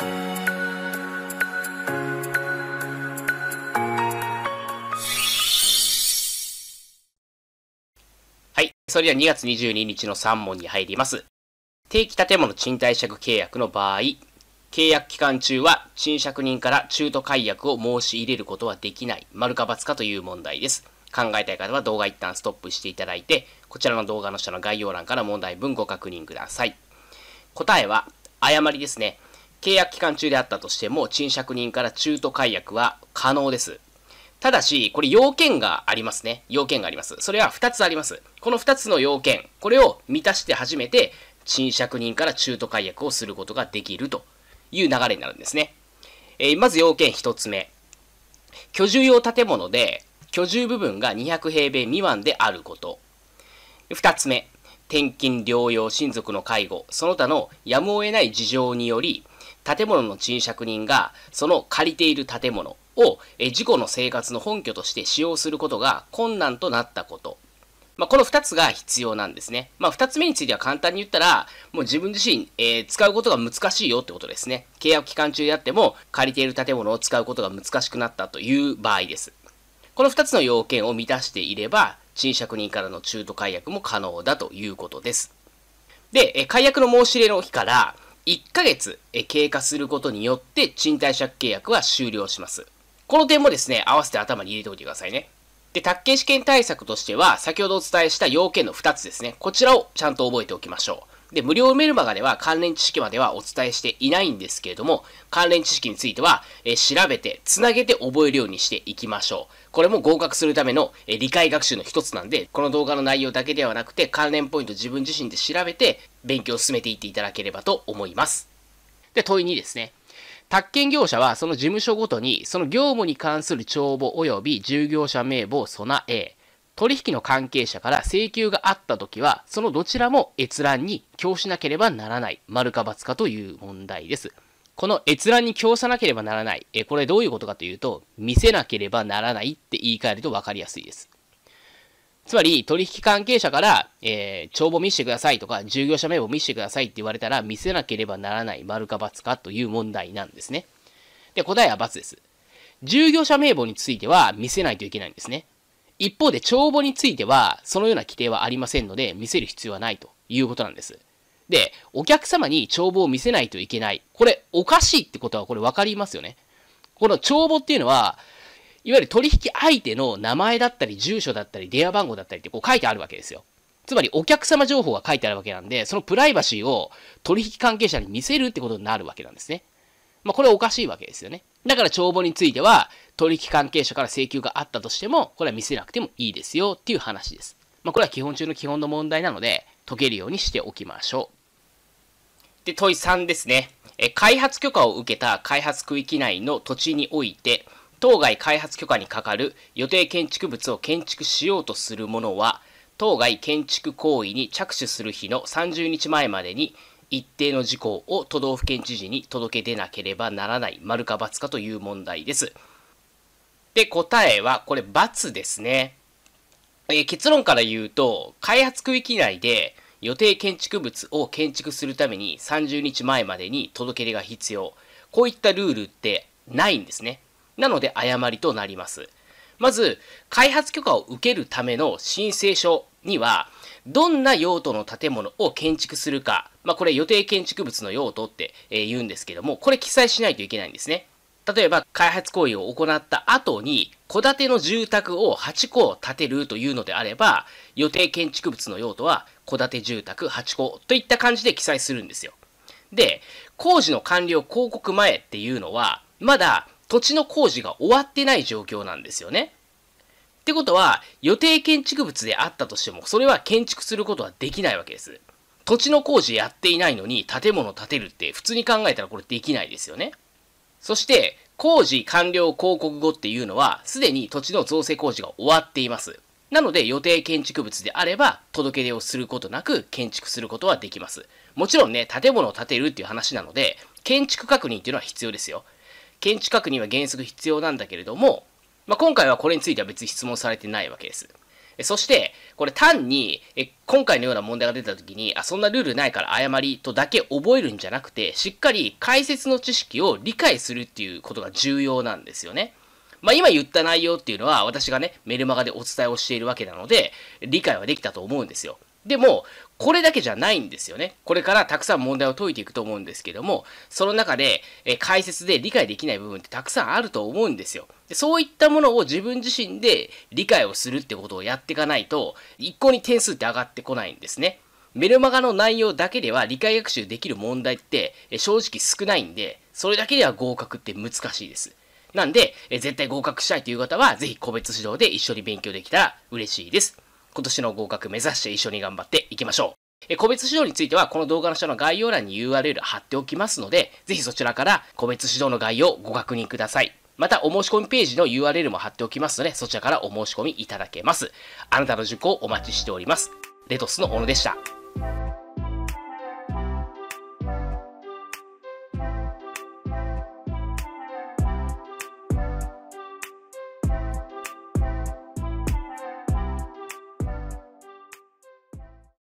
はい。それでは2月22日の3問に入ります。定期建物賃貸借契約の場合、契約期間中は賃借人から中途解約を申し入れることはできない、丸か×かという問題です。考えたい方は動画一旦ストップしていただいて、こちらの動画の下の概要欄から問題文ご確認ください。答えは、誤りですね。契約期間中であったとしても、賃借人から中途解約は可能です。ただし、これ要件がありますね。要件があります。それは2つあります。この2つの要件、これを満たして初めて、賃借人から中途解約をすることができるという流れになるんですね。えー、まず要件1つ目。居住用建物で、居住部分が200平米未満であること。2つ目。転勤、療養、親族の介護、その他のやむを得ない事情により、建物の賃借人がその借りている建物を事故の生活の本拠として使用することが困難となったこと。まあ、この2つが必要なんですね。まあ、2つ目については簡単に言ったら、もう自分自身、えー、使うことが難しいよってことですね。契約期間中であっても、借りている建物を使うことが難しくなったという場合です。この2つの要件を満たしていれば、賃借人からの中途解約も可能だということです。で、解約の申し入れの日から、1ヶ月経過することによって賃貸借契約は終了します。この点もですね、合わせて頭に入れておいてくださいね。で、宅建試験対策としては、先ほどお伝えした要件の2つですね。こちらをちゃんと覚えておきましょう。で、無料メルマガでは関連知識まではお伝えしていないんですけれども、関連知識については、え調べて、つなげて覚えるようにしていきましょう。これも合格するための、え理解学習の一つなんで、この動画の内容だけではなくて、関連ポイント自分自身で調べて、勉強を進めていっていただければと思います。で、問い2ですね。宅建業者はその事務所ごとに、その業務に関する帳簿及び従業者名簿を備え、取引の関係者から請求があった時は、そのどちらも閲覧に供しなければならない、丸か×かという問題です。この閲覧に供さなければならない、えこれどういうことかというと、見せなければならないって言い換えると分かりやすいです。つまり、取引関係者から、えー、帳簿見せてくださいとか、従業者名簿見せてくださいって言われたら、見せなければならない、丸か×かという問題なんですね。で、答えは×です。従業者名簿については見せないといけないんですね。一方で帳簿については、そのような規定はありませんので、見せる必要はないということなんです。で、お客様に帳簿を見せないといけない。これ、おかしいってことはこれ分かりますよね。この帳簿っていうのは、いわゆる取引相手の名前だったり、住所だったり、電話番号だったりってこう書いてあるわけですよ。つまりお客様情報が書いてあるわけなんで、そのプライバシーを取引関係者に見せるってことになるわけなんですね。まあこれおかしいわけですよね。だから帳簿については取引関係者から請求があったとしても、これは見せなくてもいいですよっていう話です。まあ、これは基本中の基本の問題なので、解けるようにしておきましょう。で、問い3ですね。え開発許可を受けた開発区域内の土地において、当該開発許可にかかる予定建築物を建築しようとする者は、当該建築行為に着手する日の30日前までに一定の事項を都道府県知事に届け出なければならない、丸か×かという問題です。で、答えはこれ×ですね。え結論から言うと、開発区域内で予定建築物を建築するために30日前までに届け出が必要。こういったルールってないんですね。なので誤りとなります。まず、開発許可を受けるための申請書には、どんな用途の建物を建築するか、まあ、これ予定建築物の用途って言うんですけども、これ記載しないといけないんですね。例えば開発行為を行った後に、戸建ての住宅を8戸建てるというのであれば、予定建築物の用途は戸建て住宅8戸といった感じで記載するんですよ。で、工事の完了広告前っていうのは、まだ土地の工事が終わってない状況なんですよね。ってことは、予定建築物であったとしても、それは建築することはできないわけです。土地の工事やっていないのに建物建てるって普通に考えたらこれできないですよね。そして、工事完了広告後っていうのは、すでに土地の造成工事が終わっています。なので、予定建築物であれば、届け出をすることなく建築することはできます。もちろんね、建物を建てるっていう話なので、建築確認っていうのは必要ですよ。建築確認は原則必要なんだけれども、まあ、今回はこれについては別に質問されてないわけです。そして、これ単に、え今回のような問題が出た時に、あ、そんなルールないから誤りとだけ覚えるんじゃなくて、しっかり解説の知識を理解するっていうことが重要なんですよね。まあ、今言った内容っていうのは私がね、メルマガでお伝えをしているわけなので、理解はできたと思うんですよ。でも、これだけじゃないんですよね。これからたくさん問題を解いていくと思うんですけども、その中で、え解説で理解できない部分ってたくさんあると思うんですよで。そういったものを自分自身で理解をするってことをやっていかないと、一向に点数って上がってこないんですね。メルマガの内容だけでは理解学習できる問題って正直少ないんで、それだけでは合格って難しいです。なんで、絶対合格したいという方は、ぜひ個別指導で一緒に勉強できたら嬉しいです。今年の合格目指して一緒に頑張っていきましょう。え個別指導については、この動画の下の概要欄に URL 貼っておきますので、ぜひそちらから個別指導の概要をご確認ください。また、お申し込みページの URL も貼っておきますので、そちらからお申し込みいただけます。あなたの受講をお待ちしております。レトスの小野でした。